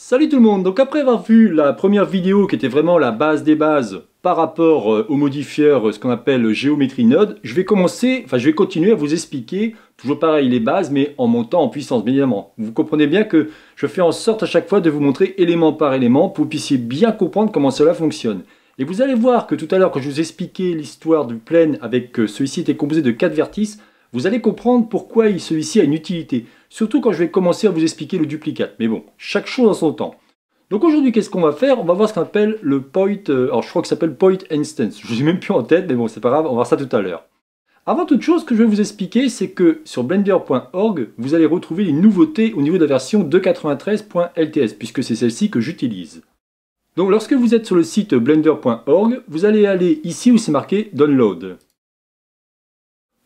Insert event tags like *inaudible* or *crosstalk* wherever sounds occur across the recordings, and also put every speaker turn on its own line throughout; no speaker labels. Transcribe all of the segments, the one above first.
Salut tout le monde Donc après avoir vu la première vidéo qui était vraiment la base des bases par rapport euh, au modifieur, euh, ce qu'on appelle géométrie node, je vais commencer, enfin je vais continuer à vous expliquer, toujours pareil les bases, mais en montant en puissance, bien évidemment. Vous comprenez bien que je fais en sorte à chaque fois de vous montrer élément par élément pour que vous puissiez bien comprendre comment cela fonctionne. Et vous allez voir que tout à l'heure, quand je vous expliquais l'histoire du plane avec euh, celui-ci était composé de 4 vertices, vous allez comprendre pourquoi celui-ci a une utilité, surtout quand je vais commencer à vous expliquer le duplicate. Mais bon, chaque chose en son temps. Donc aujourd'hui, qu'est-ce qu'on va faire On va voir ce qu'on appelle le point, euh, alors je crois que ça s'appelle point instance. Je ne l'ai même plus en tête, mais bon, c'est pas grave, on va voir ça tout à l'heure. Avant toute chose, ce que je vais vous expliquer, c'est que sur blender.org, vous allez retrouver les nouveautés au niveau de la version 2.93.lts, puisque c'est celle-ci que j'utilise. Donc lorsque vous êtes sur le site blender.org, vous allez aller ici où c'est marqué Download.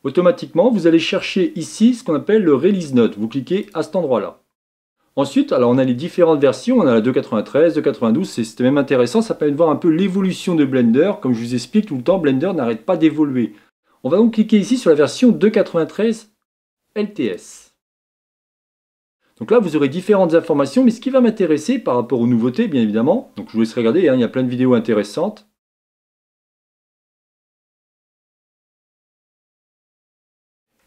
Automatiquement, vous allez chercher ici ce qu'on appelle le release note. Vous cliquez à cet endroit-là. Ensuite, alors on a les différentes versions, on a la 2.93, 2.92, C'est même intéressant, ça permet de voir un peu l'évolution de Blender. Comme je vous explique tout le temps, Blender n'arrête pas d'évoluer. On va donc cliquer ici sur la version 2.93 LTS. Donc là, vous aurez différentes informations, mais ce qui va m'intéresser par rapport aux nouveautés, bien évidemment, donc je vous laisse regarder, hein, il y a plein de vidéos intéressantes,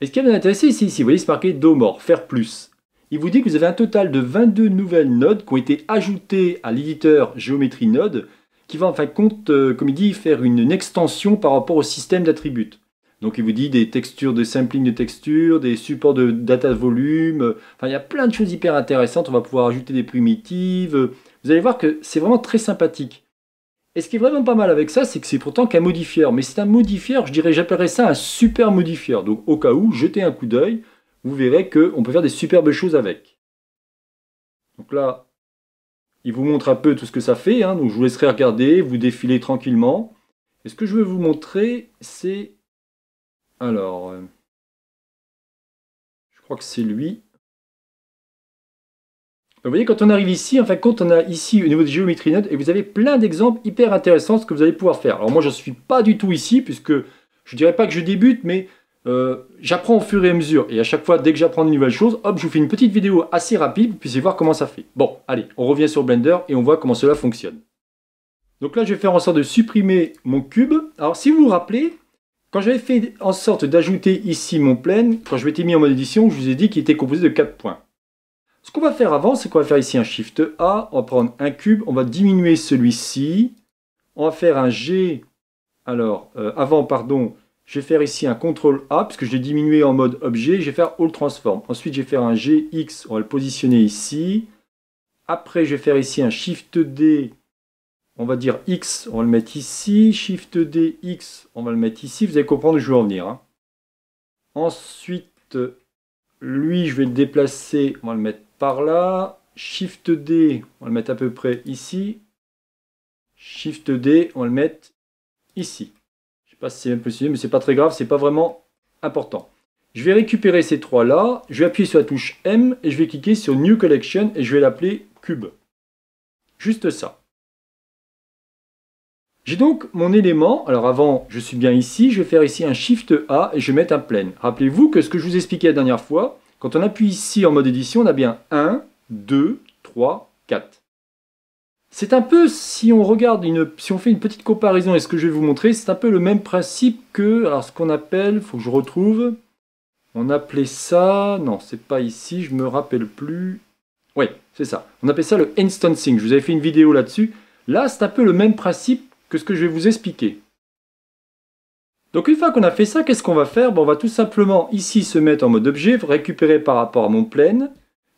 Et ce qui va vous intéresser ici, vous voyez, c'est marqué DOMOR, faire plus. Il vous dit que vous avez un total de 22 nouvelles nodes qui ont été ajoutées à l'éditeur Géométrie Node, qui va en fin de compte, euh, comme il dit, faire une, extension par rapport au système d'attributs. Donc il vous dit des textures, des sampling de textures, des supports de data volume. enfin, il y a plein de choses hyper intéressantes. On va pouvoir ajouter des primitives. vous allez voir que c'est vraiment très sympathique. Et ce qui est vraiment pas mal avec ça, c'est que c'est pourtant qu'un modifieur. Mais c'est un modifieur, je dirais, j'appellerais ça un super modifieur. Donc au cas où, jetez un coup d'œil, vous verrez qu'on peut faire des superbes choses avec. Donc là, il vous montre un peu tout ce que ça fait. Hein. donc je vous laisserai regarder, vous défiler tranquillement. Et ce que je veux vous montrer, c'est... Alors... Euh, je crois que c'est lui vous voyez, quand on arrive ici, en fin de compte, on a ici au niveau de géométrie node et vous avez plein d'exemples hyper intéressants ce que vous allez pouvoir faire. Alors moi, je ne suis pas du tout ici puisque je ne dirais pas que je débute, mais euh, j'apprends au fur et à mesure. Et à chaque fois, dès que j'apprends une nouvelle chose, hop, je vous fais une petite vidéo assez rapide, vous puissiez voir comment ça fait. Bon, allez, on revient sur Blender et on voit comment cela fonctionne. Donc là, je vais faire en sorte de supprimer mon cube. Alors, si vous vous rappelez, quand j'avais fait en sorte d'ajouter ici mon plane, quand je m'étais mis en mode édition, je vous ai dit qu'il était composé de 4 points. Ce qu'on va faire avant, c'est qu'on va faire ici un Shift A, on va prendre un cube, on va diminuer celui-ci, on va faire un G, alors euh, avant, pardon, je vais faire ici un CTRL A, puisque je l'ai diminué en mode objet, je vais faire All Transform. Ensuite, je vais faire un G, X, on va le positionner ici. Après, je vais faire ici un Shift D, on va dire X, on va le mettre ici. Shift D, X, on va le mettre ici. Vous allez comprendre où je veux en venir. Hein. Ensuite, lui, je vais le déplacer, on va le mettre par là. Shift D, on va le mettre à peu près ici. Shift D, on va le mettre ici. Je sais pas si c'est possible, mais c'est pas très grave, c'est pas vraiment important. Je vais récupérer ces trois là, je vais appuyer sur la touche M et je vais cliquer sur New Collection et je vais l'appeler Cube. Juste ça. J'ai donc mon élément, alors avant je suis bien ici, je vais faire ici un Shift A et je vais mettre un plane. Rappelez-vous que ce que je vous expliquais la dernière fois, quand on appuie ici en mode édition, on a bien 1, 2, 3, 4. C'est un peu, si on regarde, une, si on fait une petite comparaison et ce que je vais vous montrer, c'est un peu le même principe que, alors ce qu'on appelle, faut que je retrouve, on appelait ça, non c'est pas ici, je me rappelle plus, Oui, c'est ça, on appelait ça le instancing, je vous avais fait une vidéo là-dessus, là c'est un peu le même principe que ce que je vais vous expliquer. Donc une fois qu'on a fait ça, qu'est-ce qu'on va faire On va tout simplement ici se mettre en mode objet, récupérer par rapport à mon plane.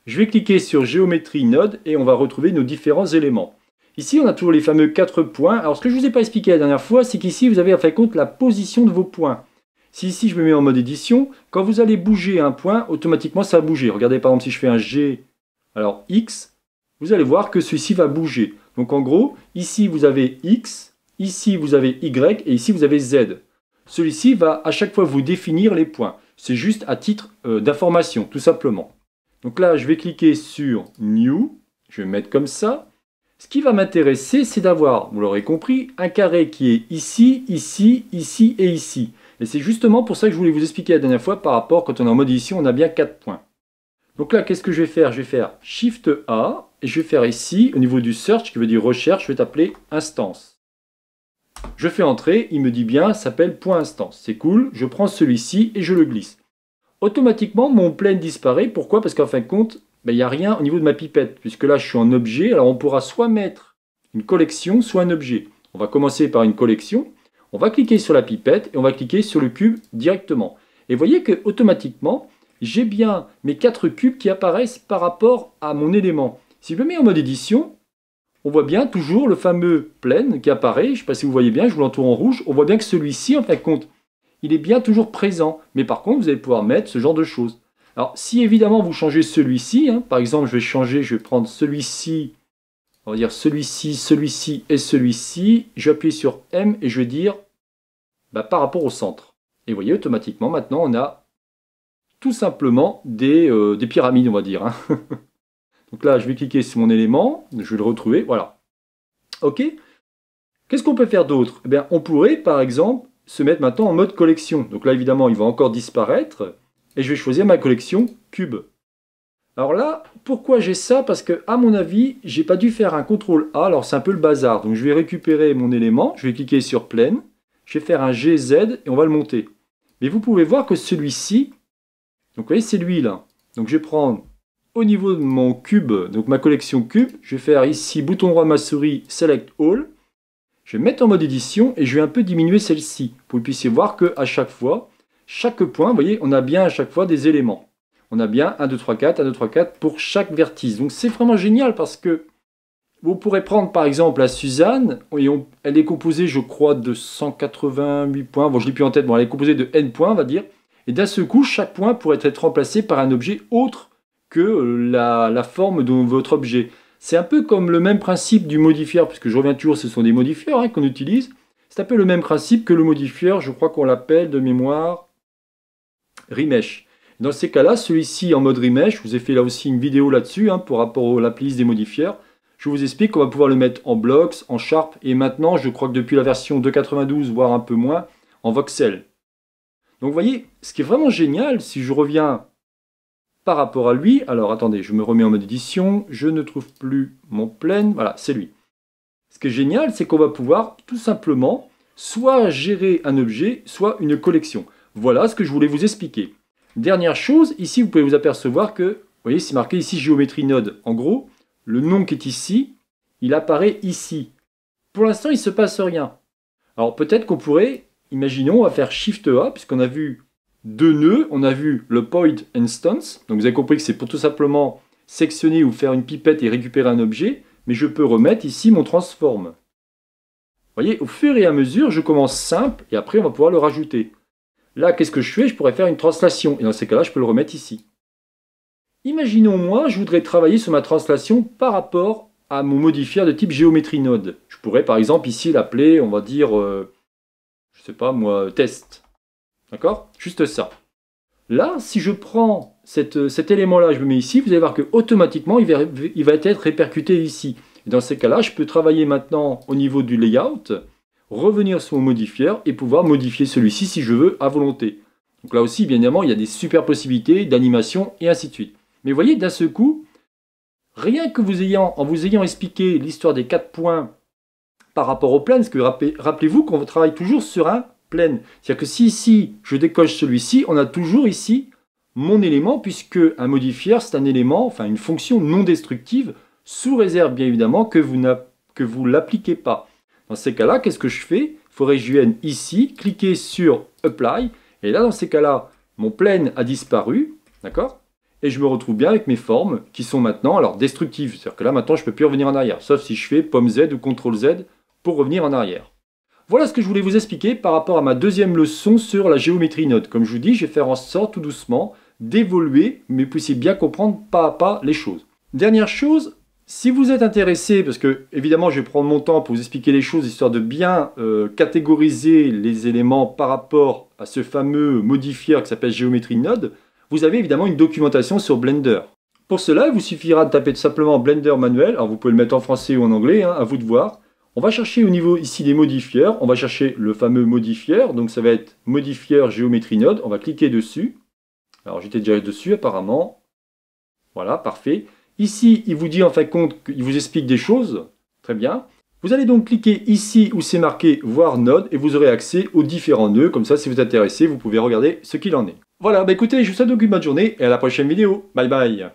Je vais cliquer sur géométrie node et on va retrouver nos différents éléments. Ici, on a toujours les fameux 4 points. Alors ce que je ne vous ai pas expliqué la dernière fois, c'est qu'ici, vous avez en fait compte la position de vos points. Si ici, je me mets en mode édition, quand vous allez bouger un point, automatiquement, ça va bouger. Regardez par exemple si je fais un G, alors X, vous allez voir que celui-ci va bouger. Donc en gros, ici, vous avez X, Ici, vous avez Y et ici, vous avez Z. Celui-ci va à chaque fois vous définir les points. C'est juste à titre euh, d'information, tout simplement. Donc là, je vais cliquer sur New. Je vais mettre comme ça. Ce qui va m'intéresser, c'est d'avoir, vous l'aurez compris, un carré qui est ici, ici, ici et ici. Et c'est justement pour ça que je voulais vous expliquer la dernière fois par rapport, quand on est en mode ici, on a bien 4 points. Donc là, qu'est-ce que je vais faire Je vais faire Shift A et je vais faire ici, au niveau du search, qui veut dire recherche, je vais t'appeler instance. Je fais entrer, il me dit bien, s'appelle point instance. C'est cool, je prends celui-ci et je le glisse. Automatiquement, mon plane disparaît. Pourquoi Parce qu'en fin de compte, ben, il n'y a rien au niveau de ma pipette, puisque là, je suis en objet. Alors, on pourra soit mettre une collection, soit un objet. On va commencer par une collection. On va cliquer sur la pipette et on va cliquer sur le cube directement. Et vous voyez que automatiquement, j'ai bien mes quatre cubes qui apparaissent par rapport à mon élément. Si je le mets en mode édition, on voit bien toujours le fameux plein qui apparaît. Je ne sais pas si vous voyez bien, je vous l'entoure en rouge. On voit bien que celui-ci, en fin de compte, il est bien toujours présent. Mais par contre, vous allez pouvoir mettre ce genre de choses. Alors, si évidemment vous changez celui-ci, hein, par exemple, je vais changer, je vais prendre celui-ci, on va dire celui-ci, celui-ci et celui-ci. J'appuie sur M et je vais dire bah, par rapport au centre. Et vous voyez, automatiquement, maintenant, on a tout simplement des, euh, pyramides, on va dire. Hein. *laughs* Donc là, je vais cliquer sur mon élément, je vais le retrouver, voilà. OK Qu'est-ce qu'on peut faire d'autre eh bien, On pourrait, par exemple, se mettre maintenant en mode collection. Donc là, évidemment, il va encore disparaître. Et je vais choisir ma collection cube. Alors là, pourquoi j'ai ça Parce que, à mon avis, j'ai pas dû faire un contrôle A, alors c'est un peu le bazar. Donc je vais récupérer mon élément, je vais cliquer sur pleine, je vais faire un GZ et on va le monter. Mais vous pouvez voir que celui-ci, donc vous voyez, c'est lui là. Donc je vais prendre au niveau de mon cube, donc ma collection cube, je vais faire ici bouton droit ma souris Select All. Je vais mettre en mode édition et je vais un peu diminuer celle-ci pour que vous puissiez voir que à chaque fois, chaque point, vous voyez, on a bien à chaque fois des éléments. On a bien 1, 2, 3, 4, 1, 2, 3, 4 pour chaque vertice. Donc c'est vraiment génial parce que vous pourrez prendre par exemple la Suzanne, et elle est composée je crois de 188 points, bon je l'ai plus en tête, bon elle est composée de n points on va dire, et d'un seul coup chaque point pourrait être remplacé par un objet autre que euh, la, forme de votre objet. C'est un peu comme le même principe du modifieur, puisque je reviens toujours, ce sont des modifieurs hein, qu'on utilise. C'est un peu le même principe que le modifieur, je crois qu'on l'appelle de mémoire remesh. Dans ces cas-là, celui-ci en mode remesh, je vous ai fait là aussi une vidéo là-dessus hein, pour rapport à la playlist des modifieurs. Je vous explique qu'on va pouvoir le mettre en blocks, en sharp, et maintenant, je crois que depuis la version 2.92, voire un peu moins, en voxel. Donc vous voyez, ce qui est vraiment génial, si je reviens par rapport à lui. Alors attendez, je me remets en mode édition, je ne trouve plus mon plein, voilà, c'est lui. Ce qui est génial, c'est qu'on va pouvoir tout simplement soit gérer un objet, soit une collection. Voilà ce que je voulais vous expliquer. Dernière chose, ici vous pouvez vous apercevoir que, vous voyez, c'est marqué ici géométrie node. En gros, le nom qui est ici, il apparaît ici. Pour l'instant, il ne se passe rien. Alors peut-être qu'on pourrait, imaginons, on va faire Shift A, puisqu'on a vu deux nœuds. On a vu le point instance. Donc vous avez compris que c'est pour tout simplement sectionner ou faire une pipette et récupérer un objet. Mais je peux remettre ici mon transform. Vous voyez, au fur et à mesure, je commence simple et après on va pouvoir le rajouter. Là, qu'est-ce que je fais Je pourrais faire une translation. Et dans ces cas-là, je peux le remettre ici. Imaginons moi, je voudrais travailler sur ma translation par rapport à mon modifier de type géométrie node. Je pourrais par exemple ici l'appeler, on va dire, euh, je sais pas moi, test. D'accord Juste ça. Là, si je prends euh, cet élément-là, je le mets ici, vous allez voir que automatiquement, il va, être répercuté ici. dans ces cas-là, je peux travailler maintenant au niveau du layout, revenir sur mon modifieur et pouvoir modifier celui-ci si je veux à volonté. Donc là aussi, bien évidemment, il y a des super possibilités d'animation et ainsi de suite. Mais vous voyez, d'un seul coup, rien que vous ayant, en vous ayant expliqué l'histoire des quatre points par rapport au plan, parce que rappelez-vous qu'on travaille toujours sur un pleine. C'est-à-dire que si ici, je décoche celui-ci, on a toujours ici mon élément, puisque un modifier, c'est un élément, enfin une fonction non destructive, sous réserve bien évidemment que vous ne l'appliquez pas. Dans ces cas-là, qu'est-ce que je fais Il faudrait que je vienne ici, cliquer sur Apply, et là, dans ces cas-là, mon plane a disparu, d'accord Et je me retrouve bien avec mes formes qui sont maintenant, alors destructives, c'est-à-dire que là, maintenant, je ne peux plus revenir en arrière, sauf si je fais pomme Z ou CTRL Z pour revenir en arrière. Voilà ce que je voulais vous expliquer par rapport à ma deuxième leçon sur la géométrie node. Comme je vous dis, je vais faire en sorte tout doucement d'évoluer, mais puissiez bien comprendre pas à pas les choses. Dernière chose, si vous êtes intéressé, parce que évidemment je vais prendre mon temps pour vous expliquer les choses, histoire de bien euh, catégoriser les éléments par rapport à ce fameux modifieur qui s'appelle géométrie node, vous avez évidemment une documentation sur Blender. Pour cela, il vous suffira de taper tout simplement Blender manuel, alors vous pouvez le mettre en français ou en anglais, hein, à vous de voir, on va chercher au niveau ici des modifieurs, on va chercher le fameux modifieur, donc ça va être modifieur géométrie node, on va cliquer dessus. Alors j'étais déjà dessus apparemment. Voilà, parfait. Ici, il vous dit en fin de compte qu'il vous explique des choses. Très bien. Vous allez donc cliquer ici où c'est marqué voir node et vous aurez accès aux différents nœuds. Comme ça, si vous êtes intéressé, vous pouvez regarder ce qu'il en est. Voilà, bah, écoutez, je vous souhaite une bonne journée et à la prochaine vidéo. Bye bye